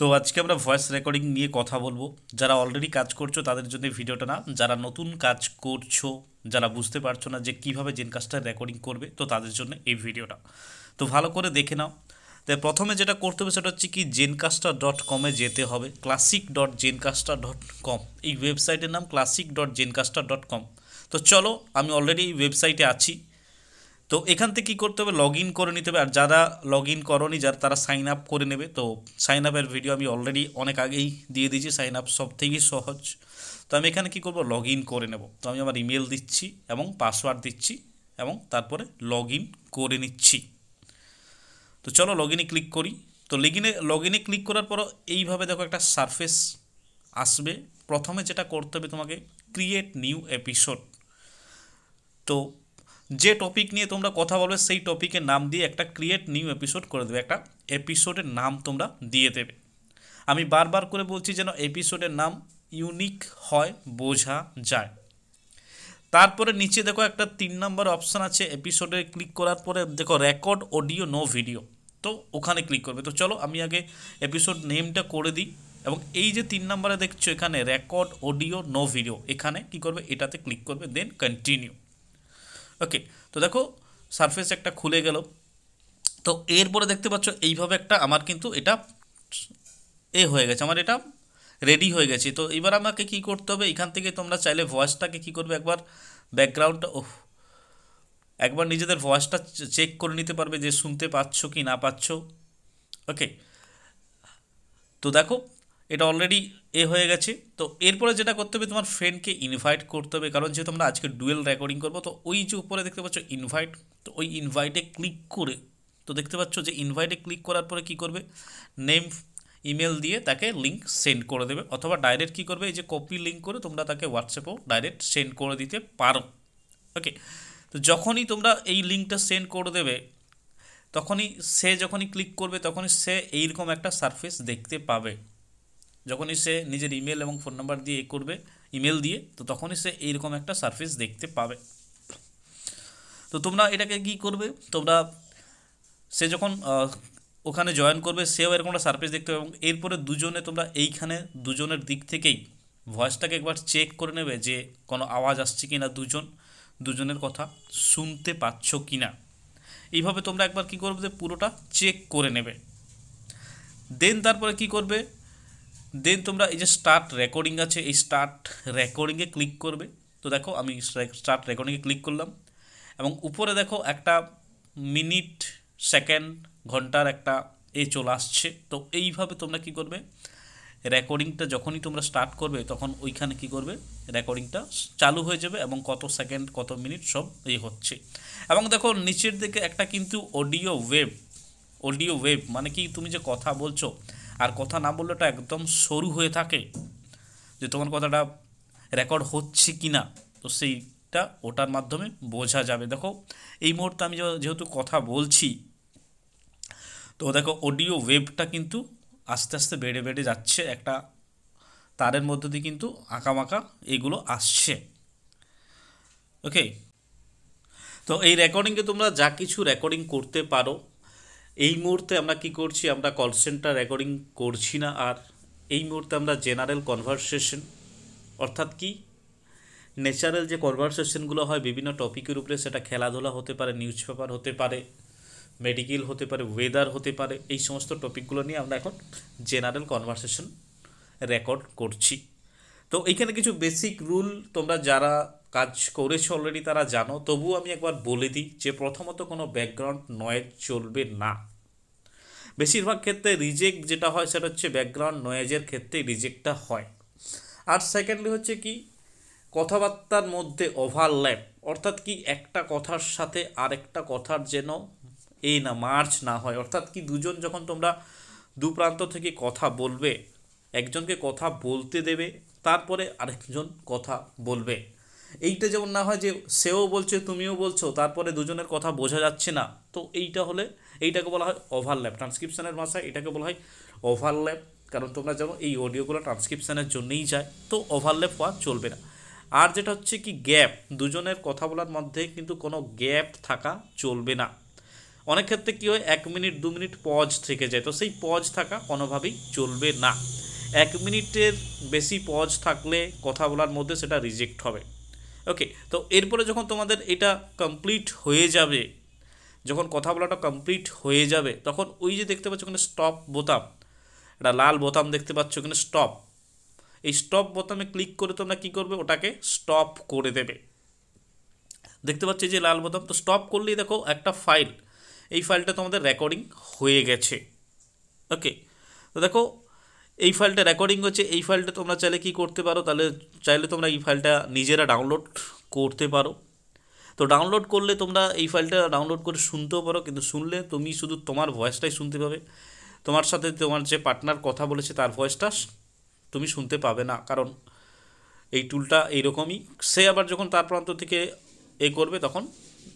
তো আজকে আমরা ভয়েস রেকর্ডিং নিয়ে কথা বলবো যারা অলরেডি কাজ করছো তাদের জন্য ভিডিওটা না যারা নতুন কাজ করছো যারা বুঝতে পারছো না যে কীভাবে কাজটা রেকর্ডিং করবে তো তাদের জন্য এই ভিডিওটা তো ভালো করে দেখে নাও তাই প্রথমে যেটা করতে হবে সেটা হচ্ছে কি জেনকাস্টা ডট কমে যেতে হবে ক্লাসিক ডট জেনকাস্টা ডট কম এই ওয়েবসাইটের নাম ক্লাসিক ডট জেনকাস্টা ডট কম তো চলো আমি অলরেডি এই ওয়েবসাইটে আছি তো এখান থেকে কী করতে হবে লগ ইন করে নিতে হবে আর যারা লগ ইন করনি যারা তারা সাইন আপ করে নেবে তো সাইন আপের ভিডিও আমি অলরেডি অনেক আগেই দিয়ে দিয়েছি সাইন আপ সব থেকেই সহজ তো আমি এখানে কি করব লগ ইন করে নেব তো আমি আমার ইমেল দিচ্ছি এবং পাসওয়ার্ড দিচ্ছি এবং তারপরে লগ ইন করে নিচ্ছি তো চলো লগ ইনে ক্লিক করি তো ইনে লগ ইনে ক্লিক করার পর এইভাবে দেখো একটা সারফেস আসবে প্রথমে যেটা করতে হবে তোমাকে ক্রিয়েট নিউ এপিসোড তো যে টপিক নিয়ে তোমরা কথা বলবে সেই টপিকের নাম দিয়ে একটা ক্রিয়েট নিউ এপিসোড করে দেবে একটা এপিসোডের নাম তোমরা দিয়ে দেবে আমি বারবার করে বলছি যেন এপিসোডের নাম ইউনিক হয় বোঝা যায় তারপরে নিচে দেখো একটা তিন নম্বর অপশান আছে এপিসোডে ক্লিক করার পরে দেখো রেকর্ড অডিও নো ভিডিও তো ওখানে ক্লিক করবে তো চলো আমি আগে এপিসোড নেমটা করে দিই এবং এই যে তিন নম্বরে দেখছো এখানে রেকর্ড অডিও নো ভিডিও এখানে কি করবে এটাতে ক্লিক করবে দেন কন্টিনিউ ওকে তো দেখো সারফেস একটা খুলে গেল তো এরপরে দেখতে পাচ্ছ এইভাবে একটা আমার কিন্তু এটা এ হয়ে গেছে আমার এটা রেডি হয়ে গেছে তো এবার আমাকে কি করতে হবে এখান থেকে তোমরা চাইলে ভয়েসটাকে কি করবে একবার ব্যাকগ্রাউন্ড ওহ একবার নিজেদের ভয়েসটা চেক করে নিতে পারবে যে শুনতে পাচ্ছ কি না পাচ্ছ ওকে তো দেখো এটা অলরেডি এ হয়ে গেছে তো এরপরে যেটা করতে হবে তোমার ফ্রেন্ডকে ইনভাইট করতে হবে কারণ যেহেতু আমরা আজকে ডুয়েল রেকর্ডিং করবো তো ওই যে উপরে দেখতে পাচ্ছ ইনভাইট তো ওই ইনভাইটে ক্লিক করে তো দেখতে পাচ্ছ যে ইনভাইটে ক্লিক করার পরে কি করবে নেম ইমেল দিয়ে তাকে লিঙ্ক সেন্ড করে দেবে অথবা ডাইরেক্ট কী করবে এই যে কপি লিঙ্ক করে তোমরা তাকে হোয়াটসঅ্যাপেও ডাইরেক্ট সেন্ড করে দিতে পারো ওকে তো যখনই তোমরা এই লিঙ্কটা সেন্ড করে দেবে তখনই সে যখনই ক্লিক করবে তখনই সে এইরকম একটা সারফেস দেখতে পাবে যখনই সে নিজের ইমেল এবং ফোন নাম্বার দিয়ে এ করবে ইমেল দিয়ে তো তখনই সে এইরকম একটা সার্ভিস দেখতে পাবে তো তোমরা এটাকে কি করবে তোমরা সে যখন ওখানে জয়েন করবে সেও এরকম একটা সার্ভিস দেখতে পাবে এবং এরপরে দুজনে তোমরা এইখানে দুজনের দিক থেকেই ভয়েসটাকে একবার চেক করে নেবে যে কোনো আওয়াজ আসছে কি না দুজন দুজনের কথা শুনতে পাচ্ছ কি না এইভাবে তোমরা একবার কি করবে পুরোটা চেক করে নেবে দেন তারপরে কি করবে দেন তোমরা এই যে স্টার্ট রেকর্ডিং আছে এই স্টার্ট রেকর্ডিংয়ে ক্লিক করবে তো দেখো আমি স্টার্ট রেকর্ডিংয়ে ক্লিক করলাম এবং উপরে দেখো একটা মিনিট সেকেন্ড ঘন্টার একটা এ চলে আসছে তো এইভাবে তোমরা কি করবে রেকর্ডিংটা যখনই তোমরা স্টার্ট করবে তখন ওইখানে কি করবে রেকর্ডিংটা চালু হয়ে যাবে এবং কত সেকেন্ড কত মিনিট সব এই হচ্ছে এবং দেখো নিচের দিকে একটা কিন্তু অডিও ওয়েব অডিও ওয়েব মানে কি তুমি যে কথা বলছো আর কথা না বললে ওটা একদম সরু হয়ে থাকে যে তোমার কথাটা রেকর্ড হচ্ছে কি না তো সেইটা ওটার মাধ্যমে বোঝা যাবে দেখো এই মুহূর্তে আমি যেহেতু কথা বলছি তো দেখো অডিও ওয়েভটা কিন্তু আস্তে আস্তে বেড়ে বেড়ে যাচ্ছে একটা তারের মধ্যে দিয়ে কিন্তু আঁকামাকা এগুলো আসছে ওকে তো এই রেকর্ডিংকে তোমরা যা কিছু রেকর্ডিং করতে পারো এই মুহূর্তে আমরা কি করছি আমরা কল সেন্টার রেকর্ডিং করছি না আর এই মুহূর্তে আমরা জেনারেল কনভারসেশন অর্থাৎ কি ন্যাচারাল যে কনভারসেশনগুলো হয় বিভিন্ন টপিকের উপরে সেটা খেলাধুলা হতে পারে নিউজ পেপার হতে পারে মেডিকেল হতে পারে ওয়েদার হতে পারে এই সমস্ত টপিকগুলো নিয়ে আমরা এখন জেনারেল কনভারসেশন রেকর্ড করছি তো এইখানে কিছু বেসিক রুল তোমরা যারা কাজ করেছে অলরেডি তারা জানো তবু আমি একবার বলে দিই যে প্রথমত কোনো ব্যাকগ্রাউন্ড নয়েজ চলবে না বেশিরভাগ ক্ষেত্রে রিজেক্ট যেটা হয় সেটা হচ্ছে ব্যাকগ্রাউন্ড নয়েজের ক্ষেত্রে রিজেক্টটা হয় আর সেকেন্ডলি হচ্ছে কি কথাবার্তার মধ্যে ওভারল্যাপ অর্থাৎ কি একটা কথার সাথে আরেকটা কথার যেন এই না মার্চ না হয় অর্থাৎ কি দুজন যখন তোমরা দু প্রান্ত থেকে কথা বলবে একজনকে কথা বলতে দেবে তারপরে আরেকজন কথা বলবে এইটা যেমন না হয় যে সেও বলছে তুমিও বলছো তারপরে দুজনের কথা বোঝা যাচ্ছে না তো এইটা হলে এইটাকে বলা হয় ওভারল্যাপ ট্রান্সক্রিপশানের ভাষায় এটাকে বলা হয় ওভারল্যাপ কারণ তোমরা জানো এই অডিওগুলো ট্রান্সক্রিপশানের জন্যেই যায় তো ওভারল্যাপ হওয়া চলবে না আর যেটা হচ্ছে কি গ্যাপ দুজনের কথা বলার মধ্যে কিন্তু কোনো গ্যাপ থাকা চলবে না অনেক ক্ষেত্রে কী হয় এক মিনিট দু মিনিট পজ থেকে যায় তো সেই পজ থাকা কোনোভাবেই চলবে না এক মিনিটের বেশি পজ থাকলে কথা বলার মধ্যে সেটা রিজেক্ট হবে ওকে তো এরপরে যখন তোমাদের এটা কমপ্লিট হয়ে যাবে যখন কথা বলাটা কমপ্লিট হয়ে যাবে তখন ওই যে দেখতে পাচ্ছ ওখানে স্টপ বোতাম একটা লাল বোতাম দেখতে পাচ্ছ ওখানে স্টপ এই স্টপ বোতামে ক্লিক করে তোমরা কী করবে ওটাকে স্টপ করে দেবে দেখতে পাচ্ছি যে লাল বোতাম তো স্টপ করলেই দেখো একটা ফাইল এই ফাইলটা তোমাদের রেকর্ডিং হয়ে গেছে ওকে তো দেখো এই ফাইলটা রেকর্ডিং হচ্ছে এই ফাইলটা তোমরা চাইলে কি করতে পারো তাহলে চাইলে তোমরা এই ফাইলটা নিজেরা ডাউনলোড করতে পারো তো ডাউনলোড করলে তোমরা এই ফাইলটা ডাউনলোড করে শুনতেও পারো কিন্তু শুনলে তুমি শুধু তোমার ভয়েসটাই শুনতে পাবে তোমার সাথে তোমার যে পার্টনার কথা বলেছে তার ভয়েসটা তুমি শুনতে পাবে না কারণ এই টুলটা এইরকমই সে আবার যখন তার প্রান্ত থেকে এ করবে তখন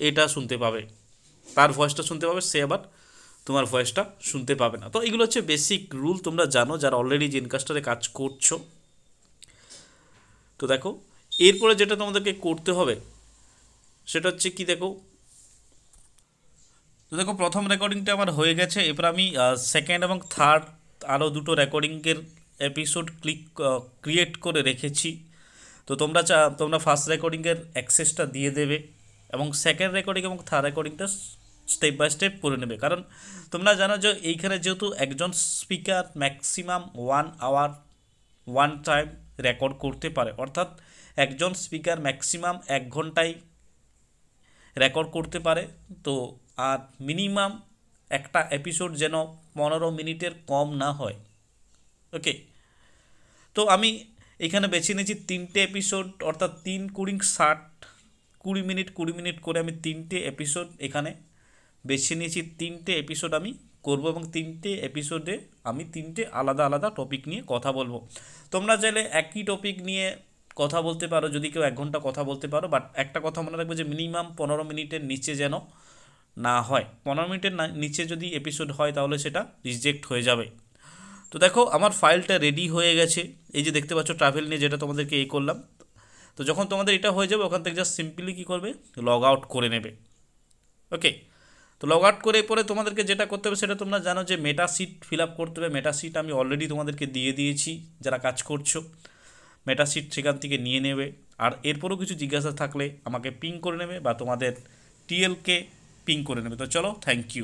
এটা শুনতে পাবে তার ভয়েসটা শুনতে পাবে সে আবার তোমার ভয়েসটা শুনতে পাবে না তো এগুলো হচ্ছে বেসিক রুল তোমরা জানো যারা অলরেডি যে ইনকাস্টারে কাজ করছো তো দেখো এরপরে যেটা তোমাদেরকে করতে হবে সেটা হচ্ছে কি দেখো তো দেখো প্রথম রেকর্ডিংটা আমার হয়ে গেছে এরপর আমি সেকেন্ড এবং থার্ড আরও দুটো রেকর্ডিংয়ের এপিসোড ক্লিক ক্রিয়েট করে রেখেছি তো তোমরা চা তোমরা ফার্স্ট রেকর্ডিংয়ের অ্যাক্সেসটা দিয়ে দেবে এবং সেকেন্ড রেকর্ডিং এবং থার্ড রেকর্ডিংটা স্টেপ বাই স্টেপ করে নেবে কারণ তোমরা জানো যে এইখানে যেহেতু একজন speaker maximum one hour one time record করতে পারে অর্থাৎ একজন স্পিকার ম্যাক্সিমাম এক ঘন্টায় রেকর্ড করতে পারে তো আর মিনিমাম একটা এপিসোড যেন পনেরো মিনিটের কম না হয় ওকে তো আমি এখানে বেছে নিয়েছি তিনটে এপিসোড অর্থাৎ তিন কুড়ি ষাট কুড়ি মিনিট কুড়ি মিনিট করে আমি তিনটে এপিসোড এখানে বেছে নিয়েছি তিনটে এপিসোড আমি করব এবং তিনটে এপিসোডে আমি তিনটে আলাদা আলাদা টপিক নিয়ে কথা বলবো তোমরা চাইলে একই টপিক নিয়ে কথা বলতে পারো যদি কেউ এক ঘন্টা কথা বলতে পারো বাট একটা কথা মনে রাখবো যে মিনিমাম পনেরো মিনিটের নিচে যেন না হয় পনেরো মিনিটের নিচে যদি এপিসোড হয় তাহলে সেটা রিজেক্ট হয়ে যাবে তো দেখো আমার ফাইলটা রেডি হয়ে গেছে এই যে দেখতে পাচ্ছ ট্রাভেল নিয়ে যেটা তোমাদেরকে এ করলাম তো যখন তোমাদের এটা হয়ে যাবে ওখান থেকে জাস্ট সিম্পলি কী করবে লগ আউট করে নেবে ওকে তো লগ আউট করে পরে তোমাদেরকে যেটা করতে হবে সেটা তোমরা জানো যে মেটা সিট ফিল আপ করতে হবে মেটা সিট আমি অলরেডি তোমাদেরকে দিয়ে দিয়েছি যারা কাজ করছো মেটা সিট সেখান থেকে নিয়ে নেবে আর এরপরও কিছু জিজ্ঞাসা থাকলে আমাকে পিং করে নেবে বা তোমাদের টিএলকে পিং করে নেবে তো চলো থ্যাংক ইউ